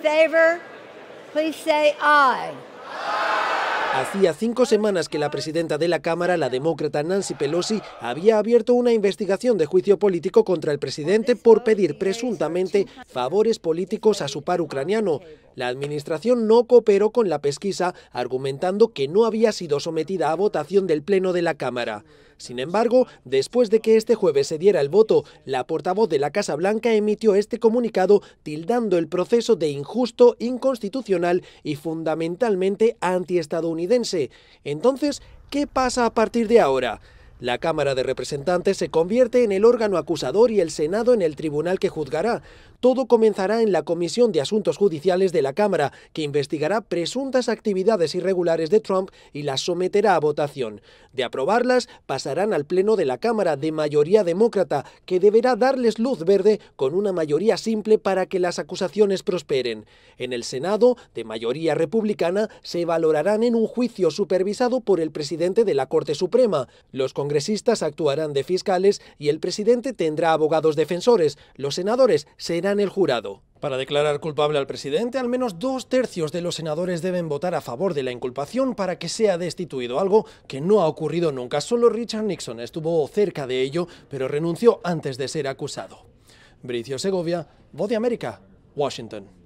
favor, Hacía cinco semanas que la presidenta de la Cámara, la demócrata Nancy Pelosi, había abierto una investigación de juicio político contra el presidente por pedir presuntamente favores políticos a su par ucraniano. La administración no cooperó con la pesquisa, argumentando que no había sido sometida a votación del Pleno de la Cámara. Sin embargo, después de que este jueves se diera el voto, la portavoz de la Casa Blanca emitió este comunicado tildando el proceso de injusto, inconstitucional y fundamentalmente antiestadounidense. Entonces, ¿qué pasa a partir de ahora? La Cámara de Representantes se convierte en el órgano acusador y el Senado en el tribunal que juzgará. Todo comenzará en la Comisión de Asuntos Judiciales de la Cámara, que investigará presuntas actividades irregulares de Trump y las someterá a votación. De aprobarlas, pasarán al Pleno de la Cámara de mayoría demócrata, que deberá darles luz verde con una mayoría simple para que las acusaciones prosperen. En el Senado, de mayoría republicana, se valorarán en un juicio supervisado por el presidente de la Corte Suprema. Los congresistas actuarán de fiscales y el presidente tendrá abogados defensores. Los senadores serán en el jurado. Para declarar culpable al presidente, al menos dos tercios de los senadores deben votar a favor de la inculpación para que sea destituido, algo que no ha ocurrido nunca. Solo Richard Nixon estuvo cerca de ello, pero renunció antes de ser acusado. Bricio Segovia, Voz de América, Washington.